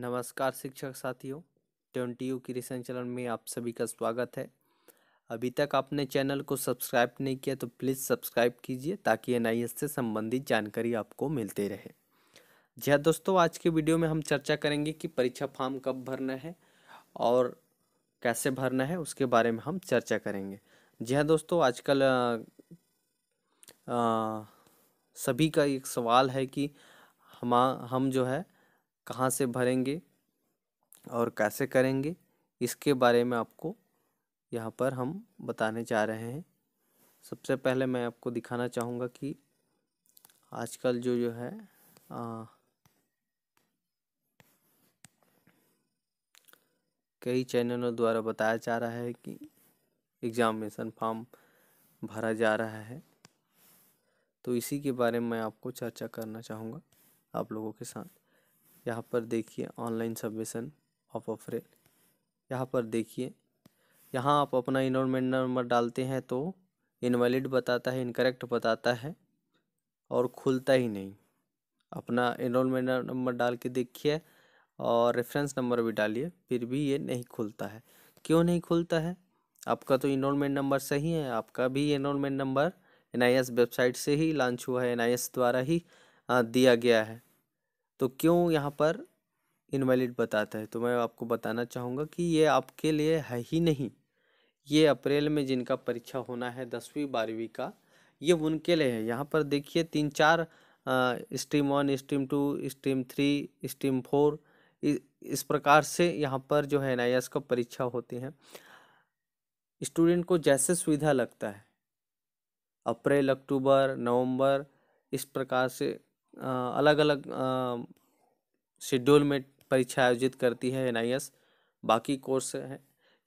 नमस्कार शिक्षक साथियों ट्वेंटी यू की चैनल में आप सभी का स्वागत है अभी तक आपने चैनल को सब्सक्राइब नहीं किया तो प्लीज़ सब्सक्राइब कीजिए ताकि एन से संबंधित जानकारी आपको मिलते रहे जी हाँ दोस्तों आज के वीडियो में हम चर्चा करेंगे कि परीक्षा फॉर्म कब भरना है और कैसे भरना है उसके बारे में हम चर्चा करेंगे जी हाँ दोस्तों आजकल सभी का एक सवाल है कि हम हम जो है कहाँ से भरेंगे और कैसे करेंगे इसके बारे में आपको यहाँ पर हम बताने जा रहे हैं सबसे पहले मैं आपको दिखाना चाहूँगा कि आजकल जो जो है आ, कई चैनलों द्वारा बताया जा रहा है कि एग्जामिनेशन फॉर्म भरा जा रहा है तो इसी के बारे में मैं आपको चर्चा करना चाहूँगा आप लोगों के साथ यहाँ पर देखिए ऑनलाइन सबमिशन ऑफ अफ्रेल यहाँ पर देखिए यहाँ आप अपना इनमेंट नंबर डालते हैं तो इनवैलिड बताता है इनकरेक्ट बताता है और खुलता ही नहीं अपना इनोलमेंट नंबर डाल के देखिए और रेफरेंस नंबर भी डालिए फिर भी ये नहीं खुलता है क्यों नहीं खुलता है आपका तो इनमेंट नंबर सही है आपका भी इनोलमेंट नंबर एन वेबसाइट से ही लॉन्च हुआ है एन द्वारा ही दिया गया है तो क्यों यहाँ पर इनवैलिड बताता है तो मैं आपको बताना चाहूँगा कि ये आपके लिए है ही नहीं ये अप्रैल में जिनका परीक्षा होना है दसवीं बारहवीं का ये उनके लिए है यहाँ पर देखिए तीन चार stream one stream two stream three stream four इस प्रकार से यहाँ पर जो है एन आई का परीक्षा होती है स्टूडेंट को जैसे सुविधा लगता है अप्रैल अक्टूबर नवंबर इस प्रकार से अलग अलग शेड्यूल में परीक्षा आयोजित करती है एन बाकी कोर्स हैं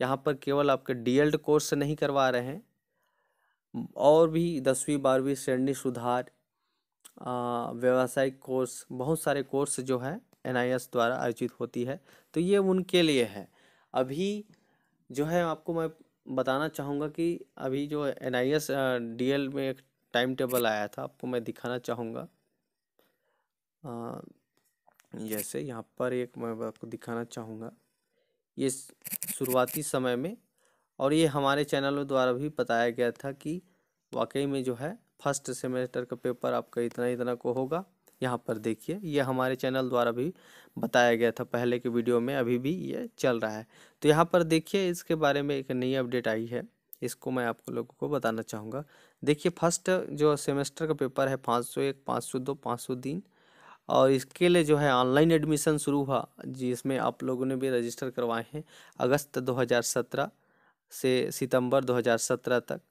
यहाँ पर केवल आपके एल्ड कोर्स नहीं करवा रहे हैं और भी दसवीं बारहवीं श्रेणी सुधार व्यावसायिक कोर्स बहुत सारे कोर्स जो है एन द्वारा आयोजित होती है तो ये उनके लिए है अभी जो है आपको मैं बताना चाहूँगा कि अभी जो N I S D L में एक टाइम टेबल आया था आपको मैं दिखाना चाहूँगा जैसे यहाँ पर एक मैं आपको दिखाना चाहूँगा ये शुरुआती समय में और ये हमारे चैनलों द्वारा भी बताया गया था कि वाकई में जो है फर्स्ट सेमेस्टर का पेपर आपका इतना इतना को होगा यहाँ पर देखिए ये हमारे चैनल द्वारा भी बताया गया था पहले के वीडियो में अभी भी ये चल रहा है तो यहाँ पर देखिए इसके बारे में एक नई अपडेट आई है इसको मैं आपको लोगों को बताना चाहूँगा देखिए फर्स्ट जो सेमेस्टर का पेपर है पाँच सौ एक पाँच सौ दो पाँच सौ तीन और इसके लिए जो है ऑनलाइन एडमिशन शुरू हुआ जिसमें आप लोगों ने भी रजिस्टर करवाए हैं अगस्त 2017 से सितंबर 2017 तक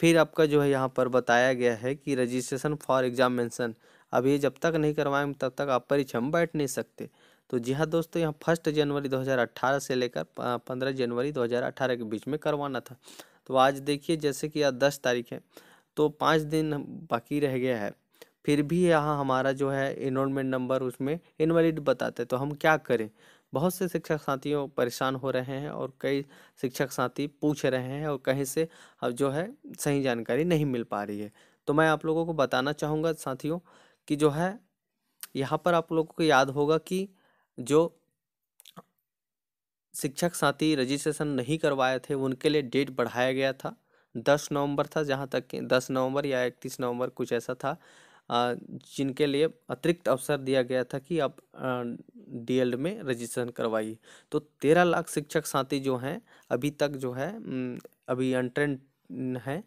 फिर आपका जो है यहाँ पर बताया गया है कि रजिस्ट्रेशन फॉर एग्जामिनेशन अभी जब तक नहीं करवाएं तब तक आप परीक्षा में बैठ नहीं सकते तो जी हाँ दोस्तों यहाँ फर्स्ट जनवरी 2018 से लेकर पंद्रह जनवरी 2018 के बीच में करवाना था तो आज देखिए जैसे कि आज दस तारीख है तो पाँच दिन बाकी रह गया है फिर भी यहाँ हमारा जो है इनरोलमेंट नंबर उसमें इनवैलिड बताते तो हम क्या करें बहुत से शिक्षक साथियों परेशान हो रहे हैं और कई शिक्षक साथी पूछ रहे हैं और कहीं से अब जो है सही जानकारी नहीं मिल पा रही है तो मैं आप लोगों को बताना चाहूँगा साथियों कि जो है यहाँ पर आप लोगों को याद होगा कि जो शिक्षक साथी रजिस्ट्रेशन नहीं करवाए थे उनके लिए डेट बढ़ाया गया था दस नवंबर था जहाँ तक कि दस नवंबर या इकतीस नवंबर कुछ ऐसा था जिनके लिए अतिरिक्त अवसर दिया गया था कि आप डीएलएड में रजिस्ट्रेशन करवाइए तो तेरह लाख शिक्षक साथी जो हैं अभी तक जो है अभी अनट्रेन हैं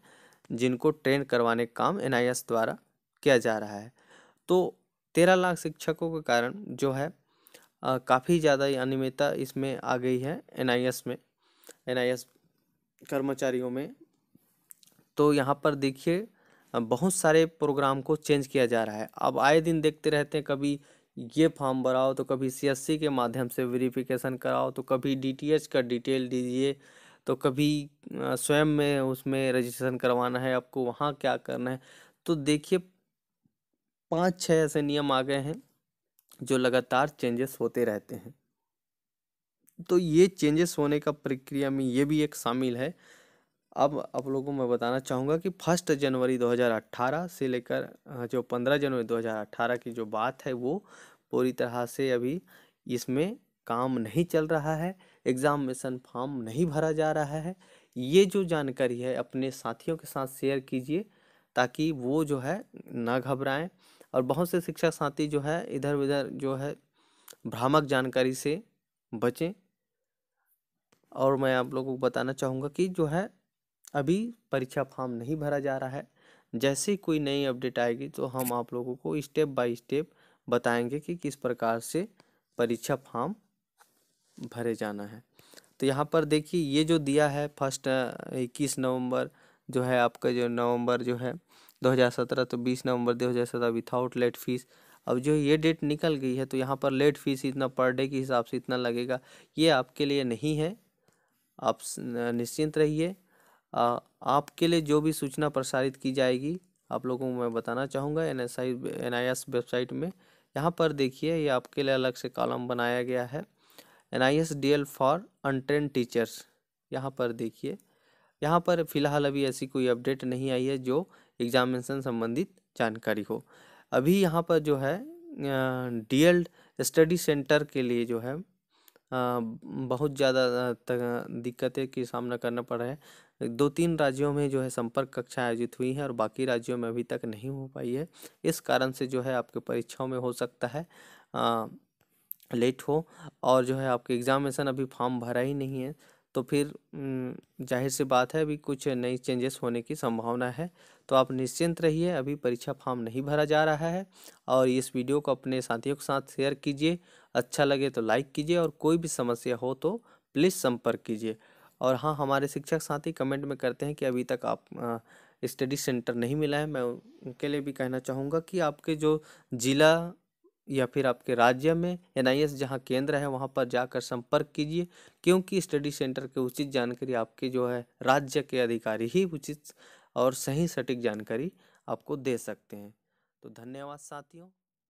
जिनको ट्रेन करवाने का काम एनआईएस द्वारा किया जा रहा है तो तेरह लाख शिक्षकों के कारण जो है काफ़ी ज़्यादा अनियमितता इसमें आ गई है एन में एन कर्मचारियों में तो यहाँ पर देखिए बहुत सारे प्रोग्राम को चेंज किया जा रहा है अब आए दिन देखते रहते हैं कभी ये फॉर्म भराओ तो कभी सीएससी के माध्यम से वेरिफिकेशन कराओ तो कभी डीटीएच का डिटेल दीजिए तो कभी स्वयं में उसमें रजिस्ट्रेशन करवाना है आपको वहाँ क्या करना है तो देखिए पाँच छः ऐसे नियम आ गए हैं जो लगातार चेंजेस होते रहते हैं तो ये चेंजेस होने का प्रक्रिया में ये भी एक शामिल है अब आप लोगों को मैं बताना चाहूँगा कि फर्स्ट जनवरी 2018 से लेकर हाँ, जो 15 जनवरी 2018 की जो बात है वो पूरी तरह से अभी इसमें काम नहीं चल रहा है एग्ज़ामिनेशन फॉर्म नहीं भरा जा रहा है ये जो जानकारी है अपने साथियों के साथ शेयर कीजिए ताकि वो जो है ना घबराएं और बहुत से शिक्षक साथी जो है इधर उधर जो है भ्रामक जानकारी से बचें और मैं आप लोगों को बताना चाहूँगा कि जो है अभी परीक्षा फॉर्म नहीं भरा जा रहा है जैसे कोई नई अपडेट आएगी तो हम आप लोगों को स्टेप बाय स्टेप बताएंगे कि किस प्रकार से परीक्षा फॉर्म भरे जाना है तो यहाँ पर देखिए ये जो दिया है फर्स्ट इक्कीस नवंबर जो है आपका जो नवंबर जो है 2017 तो 20 नवंबर 2017 विथआउट लेट फीस अब जो ये डेट निकल गई है तो यहाँ पर लेट फीस इतना पर डे के हिसाब से इतना लगेगा ये आपके लिए नहीं है आप निश्चिंत रहिए आपके लिए जो भी सूचना प्रसारित की जाएगी आप लोगों को मैं बताना चाहूँगा N S I N I S website में यहाँ पर देखिए ये आपके लिए अलग से कॉलम बनाया गया है N I S D L for untrained teachers यहाँ पर देखिए यहाँ पर फिलहाल अभी ऐसी कोई अपडेट नहीं आई है जो एग्जामिनेशन संबंधित जानकारी हो अभी यहाँ पर जो है डी एल स्टडी सेंटर के लिए जो है बहुत ज़्यादा दिक्कतें की सामना करना पड़ रहा है दो तीन राज्यों में जो है संपर्क कक्षा आयोजित हुई है और बाकी राज्यों में अभी तक नहीं हो पाई है इस कारण से जो है आपके परीक्षाओं में हो सकता है लेट हो और जो है आपके एग्ज़ामिनेशन अभी फॉर्म भरा ही नहीं है तो फिर जाहिर सी बात है अभी कुछ नई चेंजेस होने की संभावना है तो आप निश्चिंत रहिए अभी परीक्षा फॉर्म नहीं भरा जा रहा है और इस वीडियो को अपने साथियों के साथ शेयर कीजिए अच्छा लगे तो लाइक कीजिए और कोई भी समस्या हो तो प्लीज़ संपर्क कीजिए और हाँ हमारे शिक्षक साथी कमेंट में करते हैं कि अभी तक आप स्टडी सेंटर नहीं मिला है मैं उनके लिए भी कहना चाहूँगा कि आपके जो ज़िला या फिर आपके राज्य में एन आई एस जहाँ केंद्र है वहाँ पर जाकर संपर्क कीजिए क्योंकि स्टडी सेंटर की उचित जानकारी आपके जो है राज्य के अधिकारी ही उचित और सही सटीक जानकारी आपको दे सकते हैं तो धन्यवाद साथियों